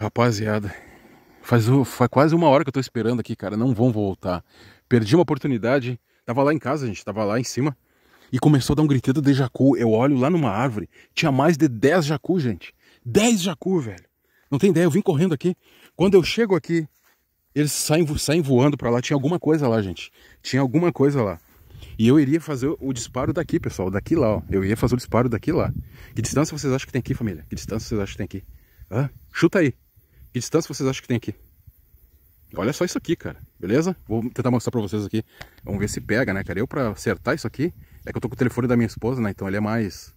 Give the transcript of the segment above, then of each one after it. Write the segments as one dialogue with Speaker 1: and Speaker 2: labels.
Speaker 1: Rapaziada, faz, faz quase uma hora que eu tô esperando aqui, cara. Não vão voltar. Perdi uma oportunidade. Tava lá em casa, gente. Tava lá em cima. E começou a dar um griteto de jacu. Eu olho lá numa árvore. Tinha mais de 10 jacu, gente. 10 jacu, velho. Não tem ideia. Eu vim correndo aqui. Quando eu chego aqui, eles saem, saem voando pra lá. Tinha alguma coisa lá, gente. Tinha alguma coisa lá. E eu iria fazer o disparo daqui, pessoal. Daqui lá, ó. Eu iria fazer o disparo daqui lá. Que distância vocês acham que tem aqui, família? Que distância vocês acham que tem aqui? Hã? Chuta aí. Que distância vocês acham que tem aqui? Olha só isso aqui, cara. Beleza? Vou tentar mostrar pra vocês aqui. Vamos ver se pega, né, cara? Eu pra acertar isso aqui... É que eu tô com o telefone da minha esposa, né? Então ele é mais...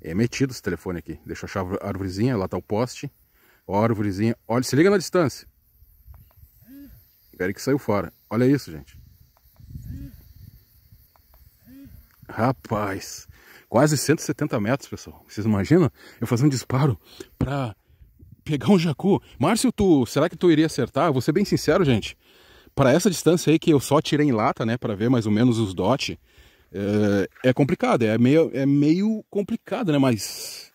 Speaker 1: É metido esse telefone aqui. Deixa eu achar a árvorezinha. Lá tá o poste. Ó a árvorezinha. Olha, se liga na distância. Peraí que saiu fora. Olha isso, gente. Rapaz. Quase 170 metros, pessoal. Vocês imaginam? Eu fazer um disparo pra pegar um jacu. Márcio, tu, será que tu iria acertar? vou ser bem sincero, gente. Para essa distância aí que eu só tirei em lata, né, para ver mais ou menos os dots é, é complicado, é meio, é meio complicado, né, mas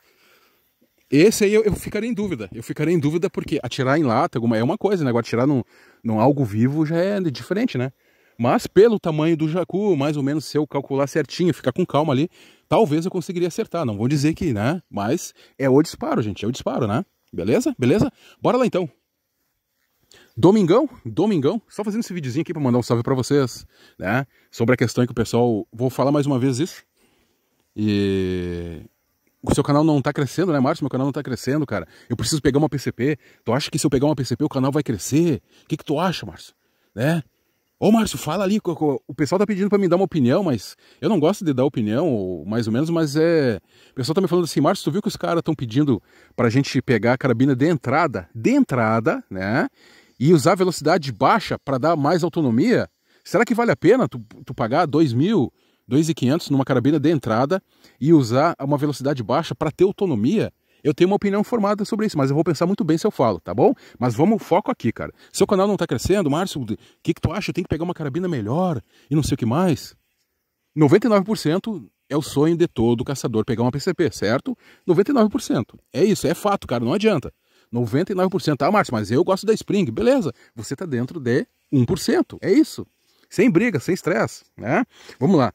Speaker 1: esse aí eu, eu ficaria em dúvida. Eu ficaria em dúvida porque atirar em lata é uma coisa, né? Agora atirar num, num algo vivo já é diferente, né? Mas pelo tamanho do jacu, mais ou menos, se eu calcular certinho, ficar com calma ali, talvez eu conseguiria acertar. Não vou dizer que, né? Mas é o disparo, gente. É o disparo, né? Beleza? Beleza? Bora lá então. Domingão, domingão, só fazendo esse videozinho aqui para mandar um salve para vocês, né? Sobre a questão que o pessoal, vou falar mais uma vez isso. E o seu canal não tá crescendo, né, Márcio? Meu canal não tá crescendo, cara. Eu preciso pegar uma PCP. Tu acha que se eu pegar uma PCP o canal vai crescer? O que que tu acha, Márcio? Né? Ô Márcio, fala ali, o pessoal tá pedindo para me dar uma opinião, mas eu não gosto de dar opinião, mais ou menos, mas é. O pessoal tá me falando assim, Márcio, tu viu que os caras estão pedindo pra gente pegar a carabina de entrada, de entrada, né? E usar velocidade baixa para dar mais autonomia? Será que vale a pena tu, tu pagar dois mil, 2.500 numa carabina de entrada e usar uma velocidade baixa para ter autonomia? Eu tenho uma opinião formada sobre isso, mas eu vou pensar muito bem se eu falo, tá bom? Mas vamos, foco aqui, cara. Seu canal não tá crescendo, Márcio, o que, que tu acha? Tem que pegar uma carabina melhor e não sei o que mais. 99% é o sonho de todo caçador pegar uma PCP, certo? 99%. É isso, é fato, cara, não adianta. 99%. Ah, tá, Márcio, mas eu gosto da Spring. Beleza, você tá dentro de 1%. É isso. Sem briga, sem estresse, né? Vamos lá.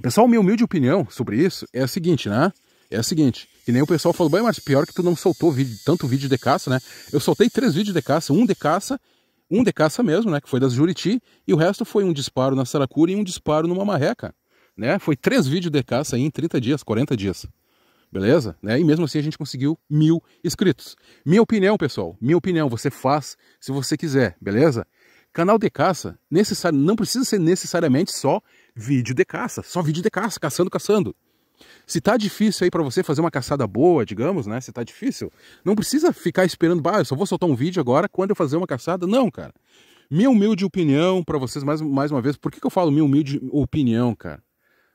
Speaker 1: Pessoal, minha humilde opinião sobre isso é a seguinte, né? É a seguinte. E nem o pessoal falou, mas pior que tu não soltou vídeo, tanto vídeo de caça, né? Eu soltei três vídeos de caça, um de caça, um de caça mesmo, né? Que foi das Juriti, e o resto foi um disparo na Saracura e um disparo numa marreca. Né? Foi três vídeos de caça aí em 30 dias, 40 dias. Beleza? Né? E mesmo assim a gente conseguiu mil inscritos. Minha opinião, pessoal, minha opinião, você faz se você quiser, beleza? Canal de caça necessário, não precisa ser necessariamente só vídeo de caça, só vídeo de caça, caçando, caçando. Se tá difícil aí para você fazer uma caçada boa, digamos, né? Se tá difícil, não precisa ficar esperando, bah, eu só vou soltar um vídeo agora quando eu fazer uma caçada. Não, cara. Minha humilde opinião para vocês mais, mais uma vez. Por que, que eu falo minha humilde opinião, cara?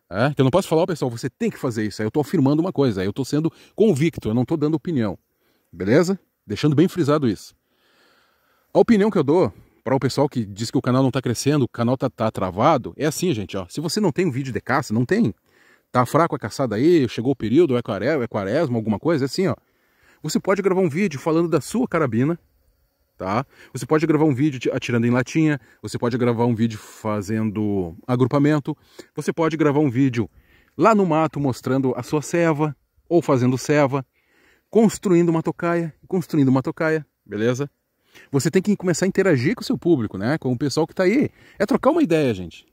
Speaker 1: É, que eu não posso falar, pessoal, você tem que fazer isso. Aí eu tô afirmando uma coisa, aí eu tô sendo convicto, eu não tô dando opinião. Beleza? Deixando bem frisado isso. A opinião que eu dou para o pessoal que diz que o canal não tá crescendo, o canal tá, tá travado, é assim, gente, ó. Se você não tem um vídeo de caça, não tem. Tá fraco a é caçada aí? Chegou o período, é, é quaresma, alguma coisa? É assim, ó. Você pode gravar um vídeo falando da sua carabina, tá? Você pode gravar um vídeo atirando em latinha, você pode gravar um vídeo fazendo agrupamento, você pode gravar um vídeo lá no mato mostrando a sua ceva ou fazendo ceva, construindo uma tocaia, construindo uma tocaia, beleza? Você tem que começar a interagir com o seu público, né? Com o pessoal que tá aí. É trocar uma ideia, gente.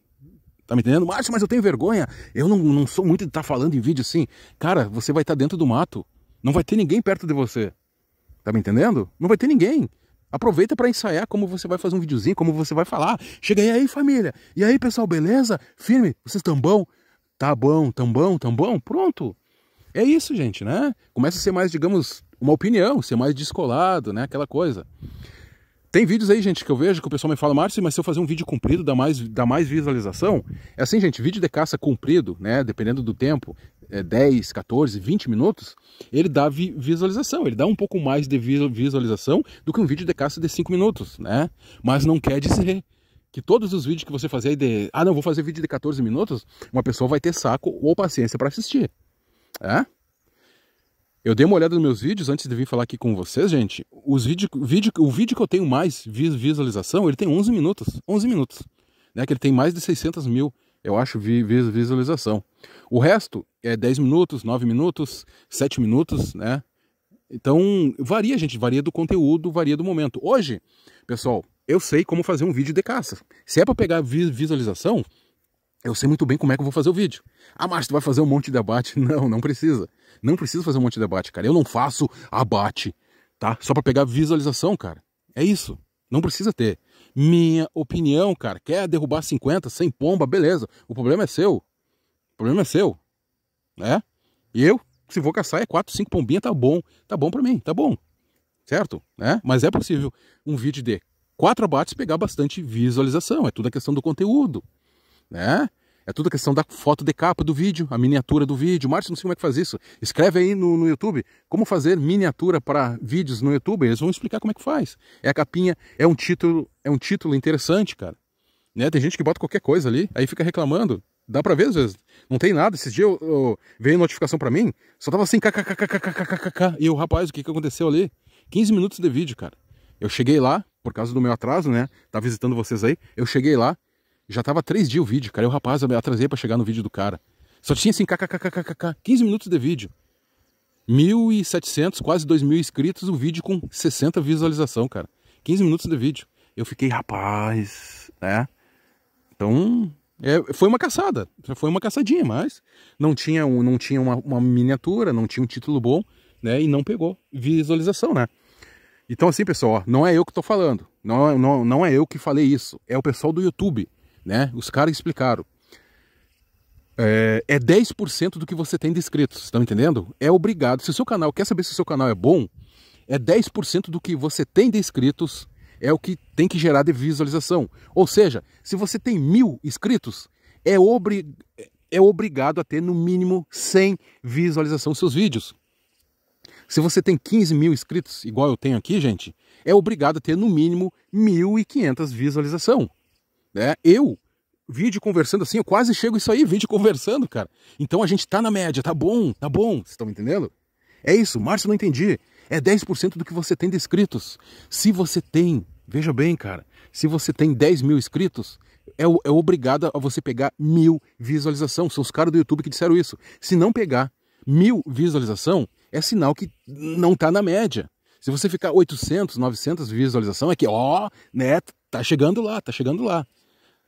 Speaker 1: Tá me entendendo? Márcio, mas eu tenho vergonha. Eu não, não sou muito de estar tá falando em vídeo assim. Cara, você vai estar tá dentro do mato. Não vai ter ninguém perto de você. Tá me entendendo? Não vai ter ninguém. Aproveita para ensaiar como você vai fazer um videozinho, como você vai falar. Chega aí, aí família. E aí, pessoal, beleza? Firme? Vocês tão bom? Tá bom, tão bom, tão bom? Pronto. É isso, gente, né? Começa a ser mais, digamos, uma opinião, ser mais descolado, né? Aquela coisa. Tem vídeos aí, gente, que eu vejo que o pessoal me fala, Márcio, mas se eu fazer um vídeo comprido dá mais, dá mais visualização? É assim, gente, vídeo de caça comprido, né, dependendo do tempo, é 10, 14, 20 minutos, ele dá vi visualização, ele dá um pouco mais de visualização do que um vídeo de caça de 5 minutos, né? Mas não quer dizer que todos os vídeos que você fazer de, ah, não, vou fazer vídeo de 14 minutos, uma pessoa vai ter saco ou paciência para assistir, é? Eu dei uma olhada nos meus vídeos antes de vir falar aqui com vocês, gente. Os vídeo, vídeo, o vídeo que eu tenho mais visualização, ele tem 11 minutos. 11 minutos. Né, que ele tem mais de 600 mil, eu acho, visualização. O resto é 10 minutos, 9 minutos, 7 minutos, né? Então, varia, gente. Varia do conteúdo, varia do momento. Hoje, pessoal, eu sei como fazer um vídeo de caça. Se é para pegar visualização, eu sei muito bem como é que eu vou fazer o vídeo. Ah, mas tu vai fazer um monte de abate? Não, não precisa. Não precisa fazer um monte de abate, cara. Eu não faço abate, tá? Só para pegar visualização, cara. É isso. Não precisa ter. Minha opinião, cara. Quer derrubar 50, 100 pomba, beleza. O problema é seu. O problema é seu. Né? E eu, se vou caçar, é 4, 5 pombinha, tá bom. Tá bom para mim, tá bom. Certo? Né? Mas é possível um vídeo de quatro abates pegar bastante visualização. É tudo a questão do conteúdo né? É tudo questão da foto de capa do vídeo, a miniatura do vídeo. Márcio, não sei como é que faz isso. Escreve aí no, no YouTube como fazer miniatura para vídeos no YouTube. Eles vão explicar como é que faz. É a capinha, é um título, é um título interessante, cara. Né? Tem gente que bota qualquer coisa ali, aí fica reclamando. Dá pra ver às vezes. Não tem nada. Esses dias eu, eu, veio notificação para mim, só tava assim, kkkkkkkkk. E o rapaz, o que, que aconteceu ali? 15 minutos de vídeo, cara. Eu cheguei lá, por causa do meu atraso, né? Tá visitando vocês aí. Eu cheguei lá, já tava três dias o vídeo, cara. E o rapaz atrasei para chegar no vídeo do cara. Só tinha assim, kkkkkk, 15 minutos de vídeo. 1.700, quase 2.000 mil inscritos, o um vídeo com 60 visualização, cara. 15 minutos de vídeo. Eu fiquei, rapaz, né? Então, é, foi uma caçada. Foi uma caçadinha, mas não tinha, um, não tinha uma, uma miniatura, não tinha um título bom, né? E não pegou visualização, né? Então, assim, pessoal, ó, não é eu que tô falando. Não, não, não é eu que falei isso. É o pessoal do YouTube né? Os caras explicaram. É, é 10% do que você tem de inscritos, estão entendendo? É obrigado. Se o seu canal, quer saber se o seu canal é bom, é 10% do que você tem de inscritos, é o que tem que gerar de visualização. Ou seja, se você tem mil inscritos, é, obri é obrigado a ter no mínimo 100 visualizações seus vídeos. Se você tem 15 mil inscritos, igual eu tenho aqui, gente, é obrigado a ter no mínimo 1.500 visualização. Né? Eu, vídeo conversando assim, eu quase chego isso aí, vídeo conversando, cara. Então a gente tá na média, tá bom, tá bom, vocês estão me entendendo? É isso, Márcio, não entendi. É 10% do que você tem de inscritos. Se você tem, veja bem, cara, se você tem 10 mil inscritos, é, é obrigado a você pegar mil visualização. São os caras do YouTube que disseram isso. Se não pegar mil visualização, é sinal que não tá na média. Se você ficar 800, 900 visualização, é que, ó, né, tá chegando lá, tá chegando lá.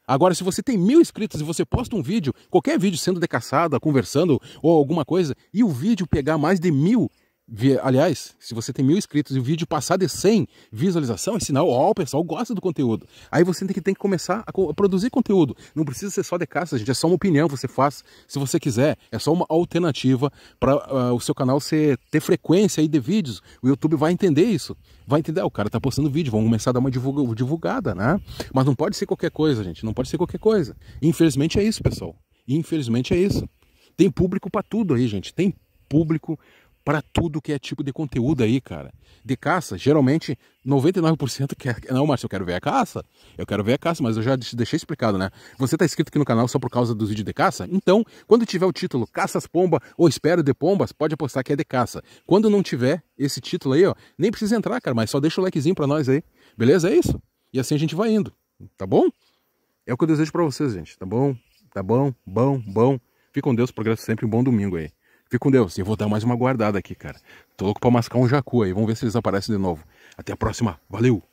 Speaker 1: Agora, se você tem mil inscritos e você posta um vídeo, qualquer vídeo sendo de caçada, conversando ou alguma coisa, e o vídeo pegar mais de mil Aliás, se você tem mil inscritos e o vídeo passar de 100 visualização, é sinal, ó, o pessoal gosta do conteúdo. Aí você tem que, tem que começar a, a produzir conteúdo. Não precisa ser só de caça, gente. É só uma opinião você faz, se você quiser. É só uma alternativa para uh, ah, o seu canal ser, ter frequência aí de vídeos. O YouTube vai entender isso. Vai entender, ah, o cara tá postando vídeo, vamos começar a dar uma divulga divulgada, né? Mas não pode ser qualquer coisa, gente. Não pode ser qualquer coisa. Infelizmente é isso, pessoal. Infelizmente é isso. Tem público para tudo aí, gente. Tem público para tudo que é tipo de conteúdo aí, cara. De caça, geralmente 99% quer. Não, Márcio, eu quero ver a caça. Eu quero ver a caça, mas eu já deixei explicado, né? Você tá inscrito aqui no canal só por causa dos vídeos de caça? Então, quando tiver o título Caças Pomba ou Espero de Pombas, pode apostar que é de caça. Quando não tiver esse título aí, ó, nem precisa entrar, cara, mas só deixa o likezinho para nós aí. Beleza? É isso. E assim a gente vai indo, tá bom? É o que eu desejo para vocês, gente, tá bom? Tá bom? Bom, bom. Fique com Deus, progresso sempre, um bom domingo aí. Fique com Deus. Eu vou dar mais uma guardada aqui, cara. Tô louco pra mascar um jacu aí. Vamos ver se eles aparecem de novo. Até a próxima. Valeu!